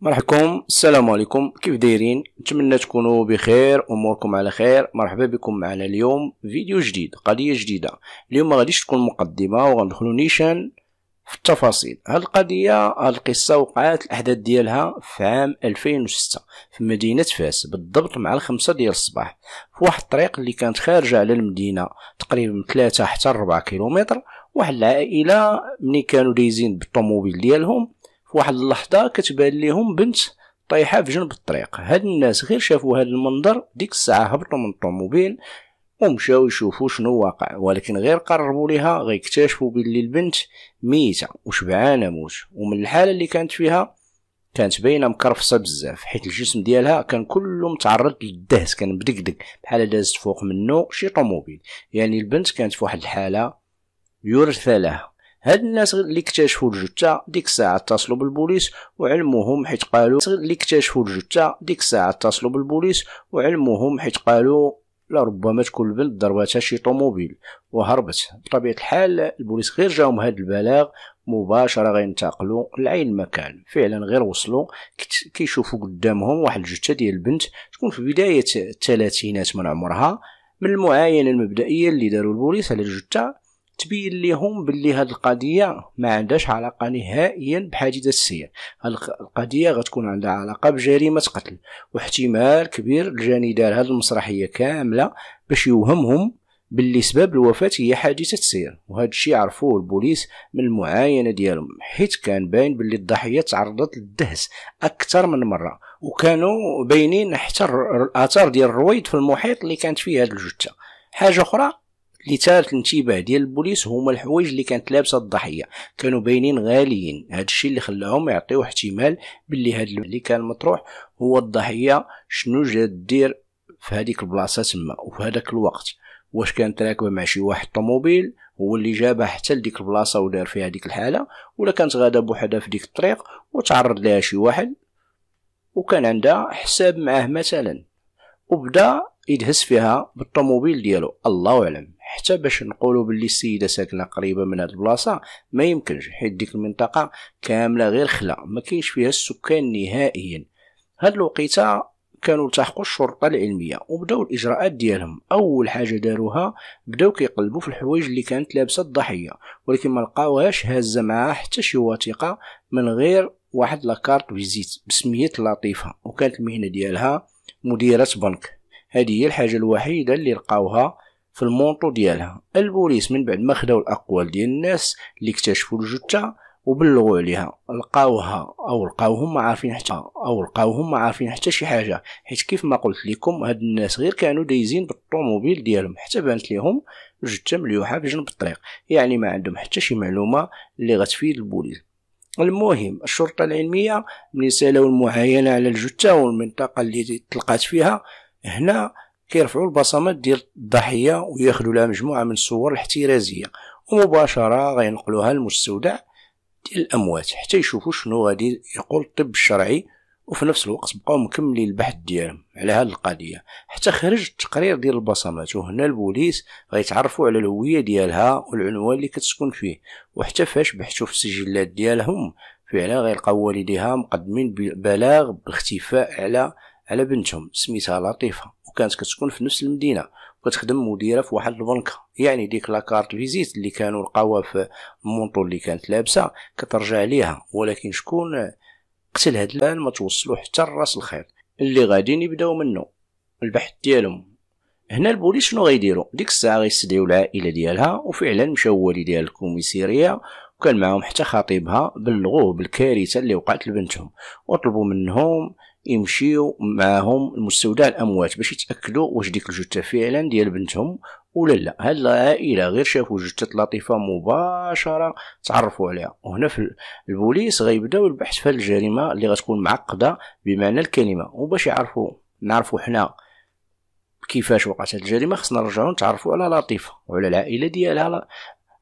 مرحكم السلام عليكم كيف دايرين نتمنى تكونوا بخير اموركم على خير مرحبا بكم معنا اليوم فيديو جديد قضيه جديده اليوم ما غاديش تكون مقدمه وغندخلو نيشان في التفاصيل هاد القضيه هاد القصه وقعات الاحداث ديالها في عام 2006 في مدينه فاس بالضبط مع الخمسة ديال الصباح في واحد الطريق اللي كانت خارجه على المدينه تقريبا من 3 حتى 4 كيلومتر واحد العائله ملي كانوا دايزين بالطوموبيل ديالهم في واحد اللحظه كتبان ليهم بنت طايحه في جنب الطريق هاد الناس غير شافوا هاد المنظر ديك الساعه هبطوا من الطوموبيل ومشاو يشوفوا شنو واقع ولكن غير قربوا ليها غيكتشفوا باللي البنت ميته وشبعانه موت ومن الحاله اللي كانت فيها كانت باينه مكرفصه بزاف حيت الجسم ديالها كان كله متعرض للدهس كان مدقدق بحال دازت فوق منه شي طوموبيل يعني البنت كانت في واحد الحاله يرثى لها هاد الناس اللي اكتشفوا الجثه ديك الساعه اتصلوا بالبوليس وعلموهم حيت قالوا اللي اكتشفوا الجثه ديك الساعه اتصلوا بالبوليس وعلموهم حيت قالوا لربما تكون البنت ضربتها شي طوموبيل وهربت بطبيعه الحال البوليس غير جاهم هاد البلاغ مباشره غينتقلوا لعين مكان فعلا غير وصلوا كيشوفوا قدامهم واحد الجثه ديال البنت تكون في بدايه الثلاثينات من عمرها من المعاينه المبدئيه اللي داروا البوليس على الجثه تبين لهم باللي هذه القضيه ما عندهاش علاقه نهائيا بحادثه السير القضيه غتكون عندها علاقه بجريمه قتل واحتمال كبير الجاني دار هذه المسرحيه كامله باش يوهمهم باللي سبب الوفاة هي حادثة سير وهذا الشيء عرفوه البوليس من المعاينة ديالهم حيت كان باين باللي الضحية تعرضت للدهس أكثر من مرة وكانوا باينين حتى الآثار ديال الرويد في المحيط اللي كانت فيه هذه الجثة حاجة أخرى لثار الانتباه ديال البوليس هما الحوايج اللي كانت لابسه الضحيه كانوا باينين غاليين هذا الشيء اللي خلاهم يعطيو احتمال باللي هذا اللي كان مطروح هو الضحيه شنو جات دير في هذيك البلاصه تما وفي هذاك الوقت واش كانت راكبه مع شي واحد طوموبيل هو اللي جابها حتى لديك البلاصه ودار فيها ديك الحاله ولا كانت غادا بوحدها في ديك الطريق وتعرض لها شي واحد وكان عندها حساب معاه مثلا وبدا يدهس فيها بالطوموبيل ديالو الله اعلم حتى باش نقولوا باللي السيده ساكنه قريبه من هاد البلاصه ما يمكنش حيت ديك المنطقه كامله غير خلا ما كاينش فيها السكان نهائيا هاد الوقيته كانوا التحقوا الشرطه العلميه وبداو الاجراءات ديالهم اول حاجه داروها بداو كيقلبوا في الحوايج اللي كانت لابسه الضحيه ولكن ما لقاوهاش هازه معاها حتى شي وثيقه من غير واحد لاكارت فيزيت بسميه لطيفه وكانت المهنه ديالها مديره بنك هذه هي الحاجه الوحيده اللي لقاوها في المونطو ديالها البوليس من بعد ما خداو الاقوال ديال الناس اللي اكتشفوا الجثه وبلغوا عليها لقاوها او لقاوهم ما عارفين حتى او لقاوهم ما عارفين حتى شي حاجه حيت كيف ما قلت لكم هاد الناس غير كانوا دايزين بالطوموبيل ديالهم حتى بانت ليهم جثه مليوحه في جنب الطريق يعني ما عندهم حتى شي معلومه اللي غتفيد البوليس المهم الشرطه العلميه ملي سالاو المعاينه على الجثه والمنطقه اللي تلقات فيها هنا كيرفعوا البصمات ديال الضحيه وياخذوا لها مجموعه من الصور الاحترازيه ومباشره غينقلوها للمستودع ديال الاموات حتى يشوفوا شنو غادي يقول الطب الشرعي وفي نفس الوقت بقاو مكملين البحث ديالهم على هذه القضيه حتى خرج التقرير ديال البصمات وهنا البوليس غيتعرفوا على الهويه ديالها والعنوان اللي كتسكن فيه وحتى فاش بحثوا في السجلات ديالهم فعلا غيلقاو والديها مقدمين بلاغ باختفاء على على بنتهم سميتها لطيفه كانت كتكون في نفس المدينه وكتخدم مديره في واحد البنكه يعني ديك لاكارت فيزيت اللي كانوا لقاوها في المونطو اللي كانت لابسه كترجع ليها ولكن شكون قتل هاد البان ما توصلوا حتى لراس الخيط اللي غاديين يبداو منه البحث ديالهم هنا البوليس شنو غيديروا ديك الساعه غيستدعيو العائله ديالها وفعلا مشاو والديها ديال الكوميسيريه وكان معاهم حتى خطيبها بلغوه بالكارثه اللي وقعت لبنتهم وطلبوا منهم يمشيو معاهم المستودع الاموات باش يتاكدوا واش ديك الجثه فعلا ديال بنتهم ولا لا هاد العائله غير شافوا جثه لطيفه مباشره تعرفوا عليها وهنا في البوليس غيبداو البحث في الجريمه اللي غتكون معقده بمعنى الكلمه وباش يعرفوا نعرفوا حنا كيفاش وقعت هاد الجريمه خصنا نرجعو نتعرفوا على لطيفه وعلى العائله ديالها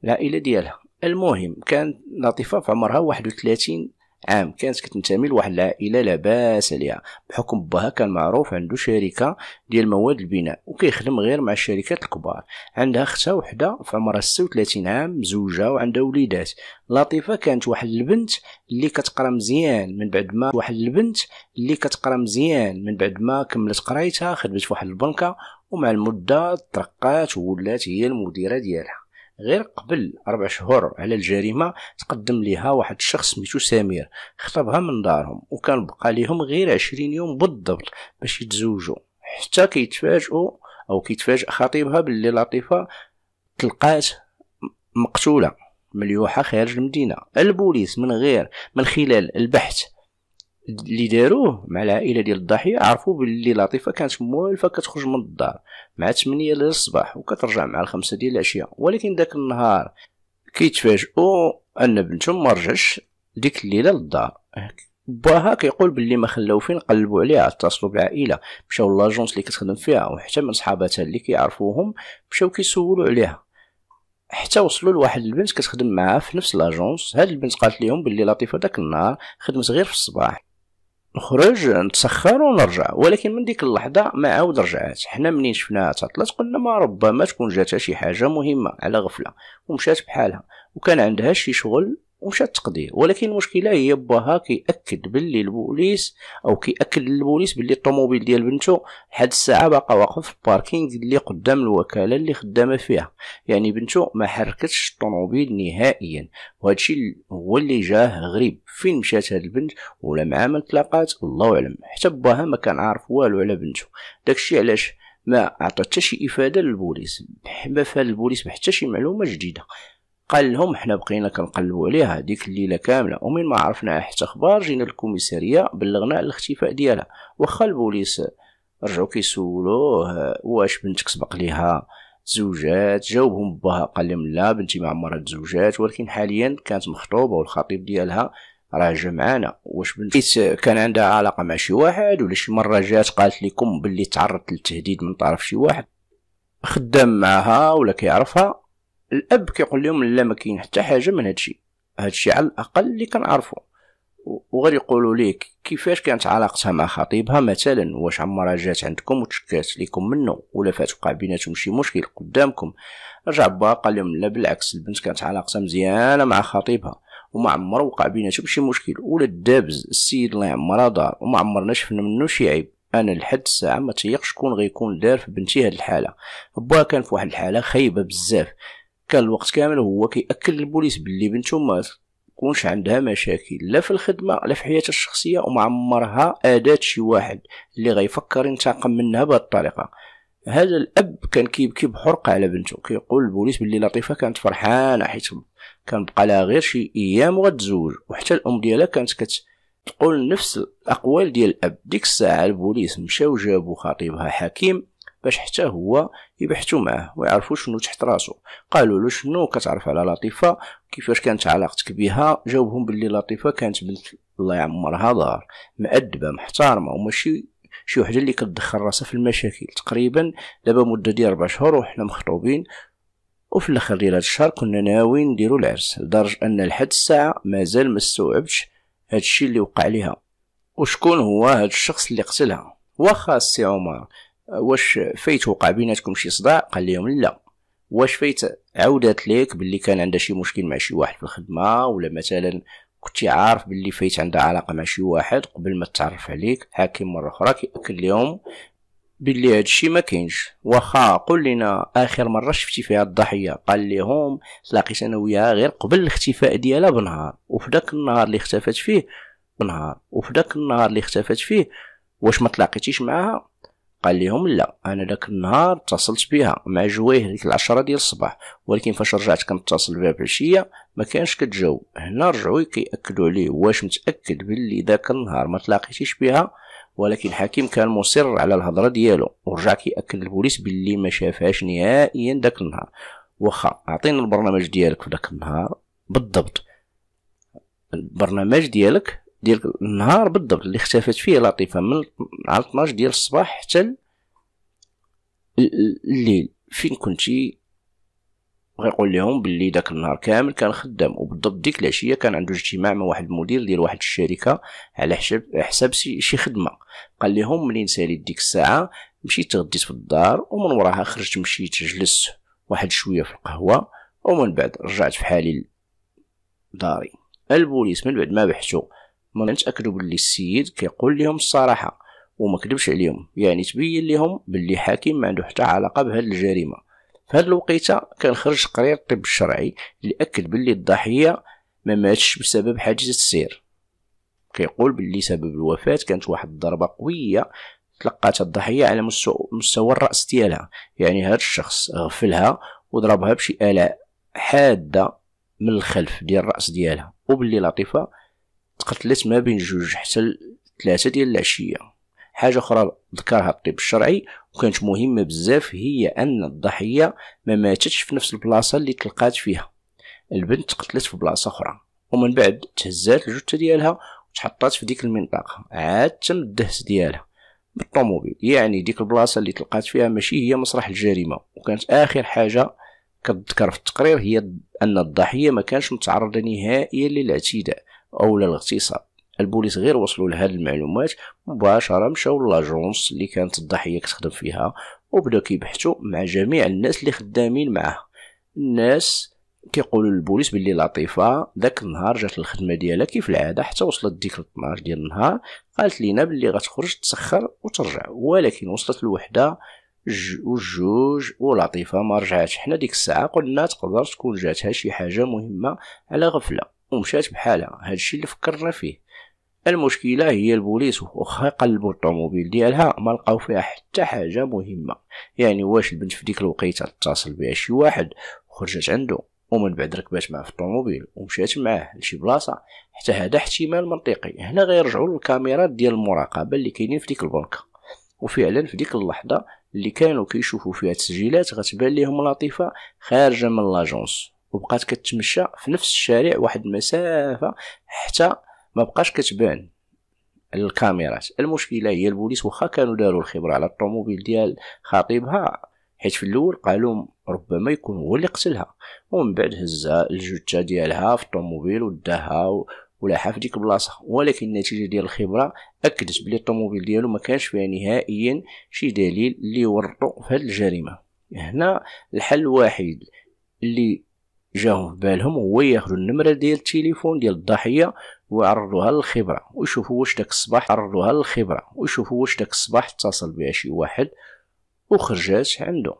العائله ديالها المهم كانت لطيفه في عمرها 31 عام كانت كتنتمي لواحد العائله لاباس عليها بحكم باها كان معروف عنده شركه ديال مواد البناء وكيخدم غير مع الشركات الكبار عندها اختها وحده في عمرها 36 عام زوجة وعندها وليدات لطيفه كانت واحد البنت اللي كتقرا مزيان من بعد ما واحد البنت اللي كتقرا مزيان من بعد ما كملت قرايتها خدمت في واحد البنكه ومع المده ترقات وولات هي المديره ديالها غير قبل أربع شهور على الجريمة تقدم لها واحد الشخص سميتو سمير خطبها من دارهم وكان بقى لهم غير عشرين يوم بالضبط باش يتزوجوا حتى كيتفاجئوا أو كيتفاجئ خطيبها باللي لطيفة تلقات مقتولة مليوحة خارج المدينة البوليس من غير من خلال البحث اللي داروه مع العائله ديال الضحيه عرفوا باللي لطيفه كانت موالفه كتخرج من الدار مع 8 ديال الصباح وكترجع مع الخمسة ديال العشيه ولكن داك النهار كيتفاجئوا ان بنتهم ما رجعش ديك الليله للدار باها كيقول باللي ما خلاو فين قلبوا عليها اتصلوا بالعائله مشاو لاجونس اللي كتخدم فيها وحتى من صحاباتها اللي كيعرفوهم مشاو كيسولوا عليها حتى وصلوا لواحد البنت كتخدم معاها في نفس لاجونس هاد البنت قالت لهم باللي لطيفه داك النهار خدمت غير في الصباح نخرج نتسخر ونرجع ولكن من ديك اللحظه ما عاود رجعات حنا منين شفناها تعطلت قلنا ما ربما تكون جاتها شي حاجه مهمه على غفله ومشات بحالها وكان عندها شي شغل ومشات التقدير ولكن المشكله هي باها كياكد باللي البوليس او كياكد للبوليس باللي الطوموبيل ديال بنته لحد الساعه باقا واقف في الباركينغ اللي قدام الوكاله اللي خدامه فيها يعني بنته ما حركتش الطوموبيل نهائيا وهادشي هو اللي جاه غريب فين مشات هاد البنت ولا مع من تلاقات والله اعلم حتى باها ما كان عارف والو على بنته داكشي علاش ما عطات حتى شي افاده للبوليس ما فهاد البوليس بحتى شي معلومه جديده قال لهم حنا بقينا كنقلبوا عليها ديك الليله كامله ومن ما عرفنا حتى اخبار جينا للكوميساريه بلغنا على الاختفاء ديالها واخا البوليس رجعوا كيسولوه واش بنتك سبق ليها تزوجات جاوبهم باها قال لهم لا بنتي ما عمرها تزوجات ولكن حاليا كانت مخطوبه والخطيب ديالها راه جا معانا واش بنت كان عندها علاقه مع شي واحد ولا شي مره جات قالت لكم باللي تعرضت للتهديد من طرف شي واحد خدام معها ولا كيعرفها الاب كيقول لهم لا ما كاين حتى حاجه من هادشي هادشي على الاقل اللي كنعرفو وغير يقولوا ليك كيفاش كانت علاقتها مع خطيبها مثلا واش عمرها جات عندكم وتشكات ليكم منه ولا فات وقع بيناتهم شي مشكل قدامكم رجع با قال لهم لا بالعكس البنت كانت علاقتها مزيانه مع خطيبها وما عمر وقع بيناتهم شي مشكل ولا الدابز السيد الله يعمرها دار وما عمرنا شفنا منه شي عيب انا لحد الساعه ما تيقش شكون غيكون دار في بنتي هاد الحاله باها كان في واحد الحاله خايبه بزاف كان الوقت كامل هو كيأكد البوليس باللي بنته ما تكونش عندها مشاكل لا في الخدمة لا في حياتها الشخصية وما عمرها أداة شي واحد اللي غيفكر ينتقم منها بهذه الطريقة هذا الأب كان كيبكي بحرقة على بنته كيقول البوليس باللي لطيفة كانت فرحانة حيت كان بقى لها غير شي أيام وغتزوج وحتى الأم ديالها كانت كت تقول نفس الأقوال ديال الأب ديك الساعة البوليس مشاو جابو خطيبها حكيم باش حتى هو يبحثوا معاه ويعرفوا شنو تحت راسو قالوا له شنو كتعرف على لطيفه كيفاش كانت علاقتك بها جاوبهم باللي لطيفه كانت بنت الله يعمرها دار مأدبه محترمه وماشي شي وحده اللي كتدخل راسها في المشاكل تقريبا دابا مده ديال ربع شهور وحنا مخطوبين وفي الاخر ديال هذا الشهر كنا ناويين نديرو العرس لدرجه ان لحد الساعه مازال ما استوعبتش الشيء اللي وقع ليها وشكون هو هاد الشخص اللي قتلها واخا السي عمر واش فايت وقع بيناتكم شي صداع قال لهم لا واش فايت عودات ليك باللي كان عندها شي مشكل مع شي واحد في الخدمه ولا مثلا كنتي عارف باللي فايت عندها علاقه مع شي واحد قبل ما تعرف عليك حاكم مره اخرى كياكد لهم باللي هذا الشيء ما كاينش واخا قول لنا اخر مره شفتي فيها الضحيه قال لهم تلاقيت انا وياها غير قبل الاختفاء ديالها بنهار وفي داك النهار اللي اختفت فيه بنهار وفي داك النهار اللي اختفت فيه واش ما تلاقيتيش معاها قال لهم لا انا داك النهار اتصلت بها مع جويه ديك العشرة ديال الصباح ولكن فاش رجعت كنتصل بها بالعشيه ما كانش كتجاوب هنا رجعوا كيأكدوا عليه واش متاكد باللي داك النهار ما تلاقيتيش بها ولكن الحكيم كان مصر على الهضره ديالو ورجع كيأكد البوليس باللي ما شافهاش نهائيا داك النهار واخا عطينا البرنامج ديالك في داك النهار بالضبط البرنامج ديالك ديال النهار بالضبط اللي اختفت فيه لطيفه من على 12 ديال الصباح حتى الليل فين كنتي غيقول لهم باللي داك النهار كامل كان خدام وبالضبط ديك العشيه كان عنده اجتماع مع واحد المدير ديال واحد الشركه على حساب حساب شي خدمه قال لهم ملي ساليت ديك الساعه مشيت تغديت في الدار ومن وراها خرجت مشيت جلست واحد شويه في القهوه ومن بعد رجعت في حالي داري البوليس من بعد ما بحثوا ما نتاكدوا باللي السيد كيقول لهم الصراحه وما كذبش عليهم يعني تبين لهم باللي حاكم ما عنده حتى علاقه بهاد الجريمه في هذه الوقيته كان خرج قرير الطب الشرعي اكد باللي الضحيه ما ماتش بسبب حادثه السير كيقول باللي سبب الوفاه كانت واحد الضربه قويه تلقاتها الضحيه على مستوى الراس ديالها يعني هاد الشخص غفلها وضربها بشي اله حاده من الخلف ديال الراس ديالها وباللي لطيفه تقتلت ما بين جوج حتى ثلاثة ديال العشية حاجة أخرى ذكرها الطب الشرعي وكانت مهمة بزاف هي أن الضحية ما ماتتش في نفس البلاصة اللي تلقات فيها البنت تقتلت في بلاصة أخرى ومن بعد تهزات الجثة ديالها وتحطات في ديك المنطقة عاد تم الدهس ديالها بالطوموبيل يعني ديك البلاصة اللي تلقات فيها ماشي هي مسرح الجريمة وكانت آخر حاجة كتذكر في التقرير هي أن الضحية ما كانش متعرضة نهائيا للاعتداء او للاغتصاب البوليس غير وصلوا لهاد المعلومات مباشره مشاو لاجونس اللي كانت الضحيه كتخدم فيها وبداو كيبحثوا مع جميع الناس اللي خدامين معاها الناس كيقولوا للبوليس باللي لطيفه داك النهار جات الخدمه ديالها كيف العاده حتى وصلت ديك 12 ديال النهار قالت لينا باللي غتخرج تسخر وترجع ولكن وصلت الوحده وجوج ولطيفه ما رجعتش حنا ديك الساعه قلنا تقدر تكون جاتها شي حاجه مهمه على غفله ومشات بحالها الشيء اللي فكرنا فيه المشكلة هي البوليس واخا قلبوا الطوموبيل ديالها ما لقاو فيها حتى حاجة مهمة يعني واش البنت في ديك الوقيته اتصل بها شي واحد خرجت عنده ومن بعد ركبات معاه في الطوموبيل ومشات معاه لشي بلاصه حتى هذا احتمال منطقي هنا غيرجعوا للكاميرات ديال المراقبه اللي كاينين في ديك البنكه وفعلا في ديك اللحظه اللي كانوا كيشوفوا فيها التسجيلات غتبان لهم لطيفه خارجه من لاجونس وبقات كتمشى في نفس الشارع واحد المسافه حتى ما بقاش كتبان الكاميرات المشكله هي البوليس وخا كانوا داروا الخبره على الطوموبيل ديال خطيبها حيت في الاول قالوا ربما يكون هو اللي قتلها ومن بعد هز الجثه ديالها في الطوموبيل وداها ولاحها في ديك البلاصه ولكن النتيجه ديال الخبره اكدت بلي الطوموبيل ديالو ما كانش فيها نهائيا شي دليل اللي يورطو في هاد الجريمه هنا الحل الوحيد اللي جاهم في بالهم هو ياخذوا النمره ديال التليفون ديال الضحيه ويعرضوها للخبره وشوفوا واش داك الصباح عرضوها للخبره وشوفوا واش داك الصباح اتصل بها شي واحد وخرجات عنده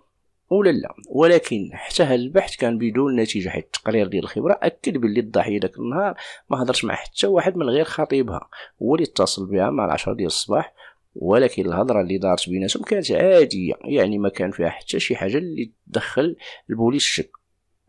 ولا لا ولكن حتى هذا البحث كان بدون نتيجه حيت التقرير ديال الخبره اكد باللي الضحيه داك النهار ما هضرش مع حتى واحد من غير خطيبها هو اللي اتصل بها مع العشرة ديال الصباح ولكن الهضره اللي دارت بيناتهم كانت عاديه يعني ما كان فيها حتى شي حاجه اللي تدخل البوليس الشك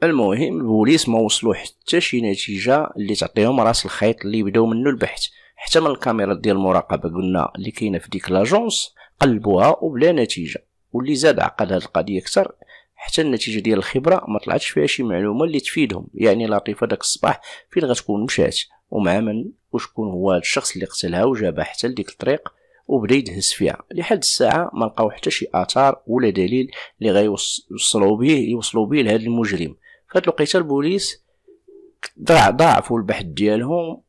المهم البوليس ما وصلوا حتى شي نتيجه اللي تعطيهم راس الخيط اللي بداو منه البحث حتى من الكاميرات ديال المراقبه قلنا اللي كاينه في ديك لاجونس قلبوها وبلا نتيجه واللي زاد عقد هذه القضيه اكثر حتى النتيجه ديال الخبره ما طلعتش فيها شي معلومه اللي تفيدهم يعني لطيفه داك الصباح فين غتكون مشات ومع من وشكون هو الشخص اللي قتلها وجابها حتى لديك الطريق وبدا يدهس فيها لحد الساعه ما لقاو حتى شي اثار ولا دليل اللي غيوصلوا به يوصلوا به لهذا المجرم فهاد الوقيته البوليس ضاعفوا البحث ديالهم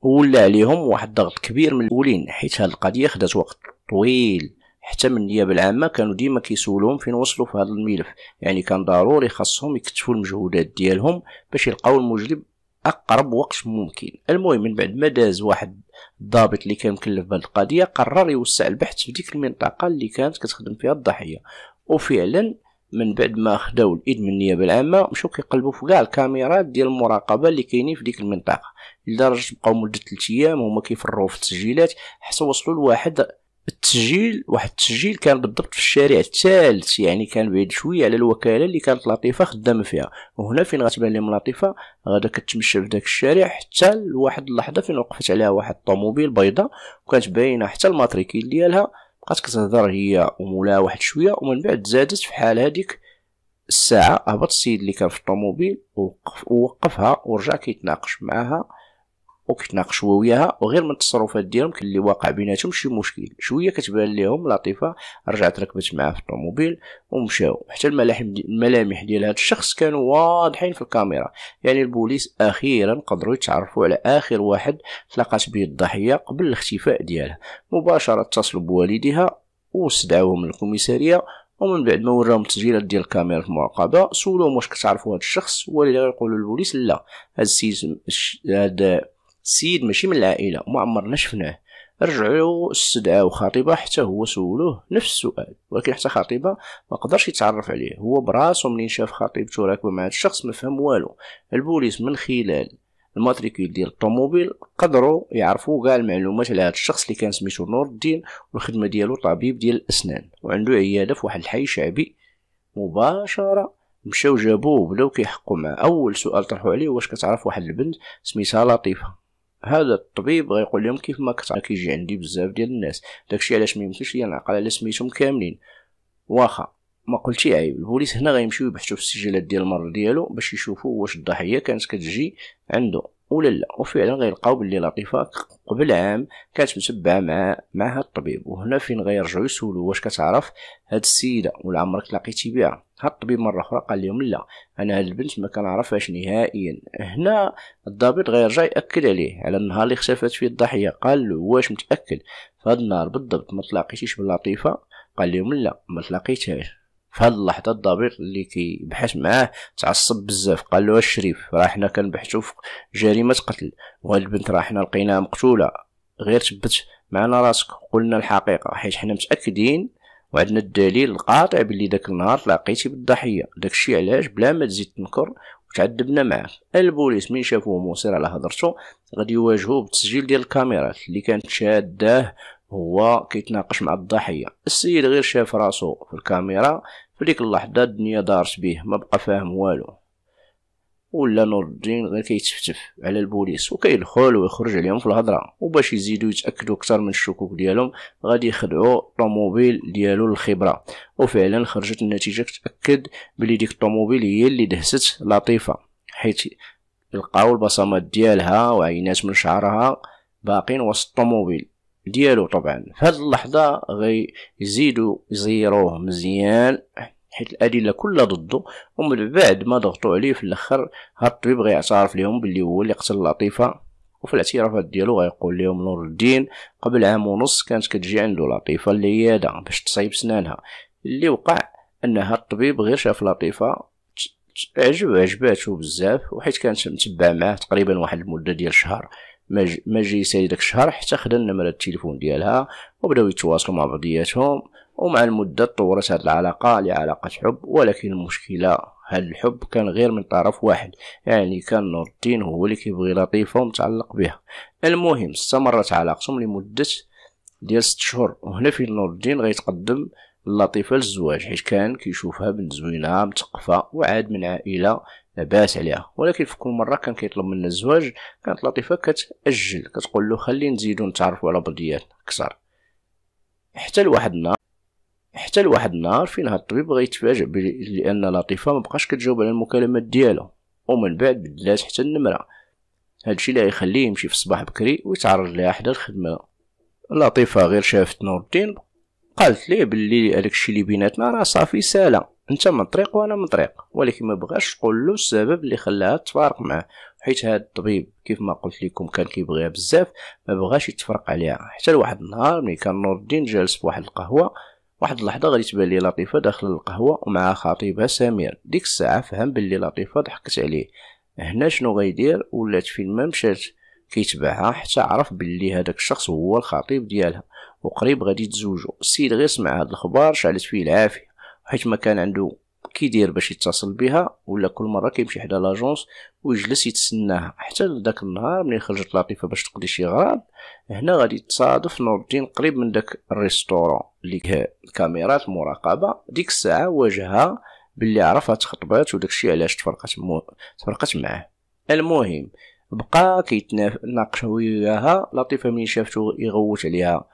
ولا عليهم واحد الضغط كبير من الاولين حيت هاد القضيه خدات وقت طويل حتى من النيابه العامه كانوا ديما كيسولهم فين وصلوا في هذا الملف يعني كان ضروري خاصهم يكتفوا المجهودات ديالهم باش يلقاو المجرم اقرب وقت ممكن المهم من بعد ما داز واحد الضابط اللي كان مكلف بهذه القضيه قرر يوسع البحث في ديك المنطقه اللي كانت كتخدم فيها الضحيه وفعلا من بعد ما خداو الاذن من النيابه العامه مشاو كيقلبوا في كاع الكاميرات ديال المراقبه اللي كاينين في ديك المنطقه لدرجه بقاو مده 3 ايام هما كيفروا في التسجيلات حتى وصلوا لواحد التسجيل واحد التسجيل كان بالضبط في الشارع الثالث يعني كان بعيد شويه على الوكاله اللي كانت لطيفه خدامه فيها وهنا فين غتبان لهم لطيفه غادا كتمشى في داك الشارع حتى لواحد اللحظه فين وقفت عليها واحد الطوموبيل بيضاء وكانت باينه حتى الماتريكيل ديالها بقات كتهضر هي ومولاها واحد شويه ومن بعد زادت في حال هذيك الساعه هبط السيد اللي كان في الطوموبيل ووقفها ورجع كيتناقش معاها وكيتناقشوا وياها وغير من التصرفات ديالهم كان اللي واقع بيناتهم شي مشكل شويه كتبان لهم لطيفه رجعت ركبت معاه في الطوموبيل ومشاو حتى دي الملامح ديال هذا الشخص كانوا واضحين في الكاميرا يعني البوليس اخيرا قدروا يتعرفوا على اخر واحد تلاقات به الضحيه قبل الاختفاء ديالها مباشره اتصلوا بوالدها واستدعوهم من الكوميساريه ومن بعد ما وراهم التسجيلات ديال الكاميرا المراقبه سولوهم واش كتعرفوا هذا الشخص ولذا يقولوا البوليس لا هذا السيد هذا السيد ماشي من العائله ما عمرنا شفناه رجعوا استدعاو خطيبه حتى هو سولوه نفس السؤال ولكن حتى خطيبه ما قدرش يتعرف عليه هو براسو منين شاف خطيبته راكبه مع هذا الشخص ما فهم والو البوليس من خلال الماتريكول ديال الطوموبيل قدروا يعرفوا كاع المعلومات على هذا الشخص اللي كان سميتو نور الدين والخدمه ديالو طبيب ديال الاسنان وعندو عياده في واحد الحي شعبي مباشره مشاو جابوه وبداو كيحقوا معاه اول سؤال طرحوا عليه واش كتعرف واحد البنت سميتها لطيفه هذا الطبيب غيقول لهم كيف ما كيجي عندي بزاف ديال الناس داكشي علاش ما يمكنش ليا نعقل على سميتهم كاملين واخا ما قلتي عيب البوليس هنا غيمشيو يبحثوا في السجلات ديال المرض ديالو باش يشوفوا واش الضحيه كانت كتجي عنده ولا لا وفعلا غيلقاو بلي لطيفه قبل عام كانت متبعه مع مع هاد الطبيب وهنا فين غيرجعو يسولو واش كتعرف هاد السيده ولا عمرك تلاقيتي بها هاد الطبيب مره اخرى قال لهم لا انا هاد البنت ما كنعرفهاش نهائيا هنا الضابط غيرجع ياكد عليه على النهار اللي اختفت فيه الضحيه قال له واش متاكد فهاد النهار بالضبط ما تلاقيتيش بلطيفه قال لهم لا ما تلاقيتهاش في هاد اللحظه الضابط اللي كيبحث معاه تعصب بزاف قال له الشريف راه حنا كنبحثو في جريمه قتل وهاد البنت راه حنا لقيناها مقتوله غير تبت معنا راسك قلنا الحقيقه حيت حنا متاكدين وعندنا الدليل القاطع باللي داك النهار تلاقيتي بالضحيه داكشي علاش بلا ما تزيد تنكر وتعذبنا معاه البوليس من شافوه مصير على هضرته غادي يواجهوه بالتسجيل ديال الكاميرات اللي كانت شاده هو كيتناقش مع الضحيه السيد غير شاف راسو في الكاميرا في ديك اللحظه الدنيا دارت بيه ما بقى فاهم والو ولا نور الدين غير كيتفتف على البوليس وكيدخل ويخرج عليهم في الهضره وباش يزيدو يتاكدو اكثر من الشكوك ديالهم غادي يخدعوا الطوموبيل ديالو للخبره وفعلا خرجت النتيجه تاكد بلي ديك الطوموبيل هي اللي دهست لطيفه حيت لقاو البصمات ديالها وعينات من شعرها باقين وسط الطوموبيل ديالو طبعا في هذه اللحظه غيزيدوا يزيروه مزيان حيت الادله كلها ضده ومن بعد ما ضغطوا عليه في الاخر هاد الطبيب غيعترف لهم باللي هو اللي قتل لطيفه وفي الاعترافات ديالو غيقول لهم نور الدين قبل عام ونص كانت كتجي عنده لطيفه للعياده باش تصايب سنانها اللي وقع ان هاد الطبيب غير شاف لطيفه عجب عجباتو بزاف وحيت كانت متبعه معاه تقريبا واحد المده ديال شهر ما جي يسالي داك الشهر حتى خدا النمرة التليفون ديالها وبداو يتواصلوا مع بعضياتهم ومع المدة تطورت هذه العلاقة لعلاقة حب ولكن المشكلة هاد الحب كان غير من طرف واحد يعني كان نور الدين هو اللي كيبغي لطيفة ومتعلق بها المهم استمرت علاقتهم لمدة ديال ست شهور وهنا في نور الدين غيتقدم اللطيفه للزواج حيت كان كيشوفها بنت زوينه مثقفه وعاد من عائله لاباس عليها ولكن في كل مره كان كيطلب منا الزواج كانت لطيفه كتاجل كتقول له خلي نزيدو نتعرفوا على بعضياتنا اكثر حتى لواحد النهار حتى لواحد النهار فين هاد الطبيب بغا يتفاجئ لان لطيفه مبقاش كتجاوب على المكالمات ديالو ومن بعد بدلات حتى النمره هادشي اللي غيخليه يمشي في الصباح بكري ويتعرض ليها حدا الخدمه لطيفه غير شافت نور الدين قالت ليه باللي هذاك الشيء اللي بيناتنا راه صافي سالا انت من طريق وانا من طريق ولكن ما بغاش تقول له السبب اللي خلاها تفارق معاه حيت هاد الطبيب كيف ما قلت لكم كان كيبغيها بزاف ما بغاش يتفرق عليها حتى لواحد النهار ملي كان نور الدين جالس واحد القهوه واحد اللحظه غادي تبان لي لطيفه داخل القهوه ومع خطيبها سمير ديك الساعه فهم باللي لطيفه ضحكت عليه هنا شنو غيدير ولات فين ما مشات كيتبعها حتى عرف باللي هذاك الشخص هو الخطيب ديالها وقريب غادي يتزوجوا السيد غير سمع هاد الخبر شعلت فيه العافيه حيت ما كان عنده كيدير باش يتصل بها ولا كل مره كيمشي حدا لاجونس ويجلس يتسناها حتى داك النهار ملي خرجت لطيفه باش تقضي شي غرض هنا غادي تصادف نور الدين قريب من داك الريستورون اللي كاميرات المراقبه ديك الساعه واجهها باللي عرفها تخطبات وداكشي علاش تفرقت مو... تفرقت معاه المهم بقى كيتناقش وياها لطيفه ملي شافتو يغوت عليها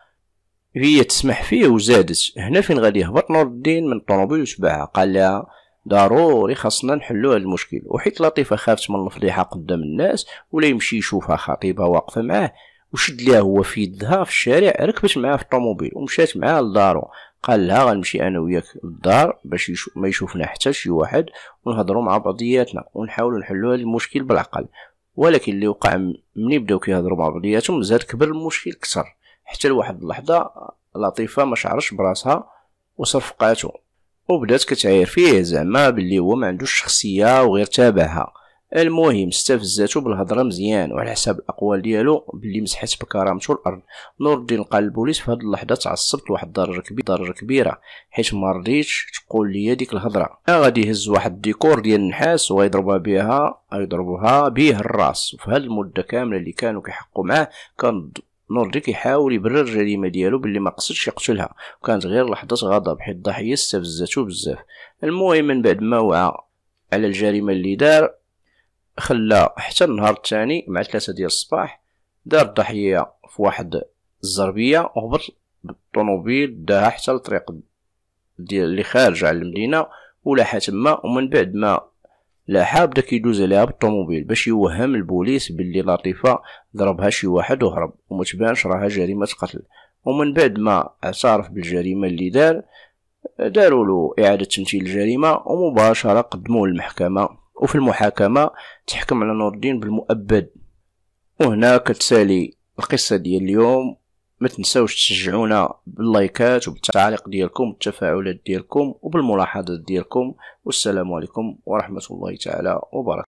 هي تسمح فيه وزادت هنا فين غادي يهبط نور الدين من الطوموبيل وشبعها قال لها ضروري خاصنا نحلو هاد المشكل وحيت لطيفة خافت من الفضيحة قدام الناس ولا يمشي يشوفها خطيبها واقفة معاه وشد ليها هو في يدها في الشارع ركبت معاه في الطوموبيل ومشات معاه لدارو قال لها غنمشي انا وياك للدار باش يشو ما يشوفنا حتى شي واحد ونهضروا مع بعضياتنا ونحاولوا نحلوا هذا المشكل بالعقل ولكن اللي وقع مني بداو كيهضروا مع بعضياتهم زاد كبر المشكل كثر حتى لواحد اللحظة لطيفة ما شعرش براسها وصفقاته وبدات كتعاير فيه زعما بلي هو ما عندوش شخصية وغير تابعها المهم استفزاتو بالهضره مزيان وعلى حساب الاقوال ديالو باللي مسحت بكرامته الارض نور الدين قال البوليس في هذه اللحظه تعصبت لواحد الدرجه كبيره درجه كبيره حيت ما رضيتش تقول لي ديك الهضره غادي يهز واحد الديكور ديال النحاس ويضربها بها يضربها بيه الراس وفي هذه المده كامله اللي كانوا كيحقوا معاه كان نور الدين كيحاول يبرر الجريمه ديالو باللي ما قصدش يقتلها وكانت غير لحظه غضب حيت الضحيه استفزته بزاف المهم من بعد ما وعى على الجريمه اللي دار خلى حتى النهار الثاني مع ثلاثة ديال الصباح دار الضحيه في واحد الزربيه وهبط بالطوموبيل داها حتى الطريق ديال اللي خارج على المدينه ولاحها تما ومن بعد ما حاب بدا كيدوز عليها بالطوموبيل باش يوهم البوليس باللي لطيفة ضربها شي واحد وهرب ومتبانش راها جريمة قتل ومن بعد ما اعترف بالجريمة اللي دار داروا له إعادة تمثيل الجريمة ومباشرة قدموه للمحكمة وفي المحاكمة تحكم على نور الدين بالمؤبد وهنا كتسالي القصة ديال اليوم ما تنساوش تشجعونا باللايكات وبالتعاليق ديالكم والتفاعلات ديالكم وبالملاحظات ديالكم والسلام عليكم ورحمة الله تعالى وبركاته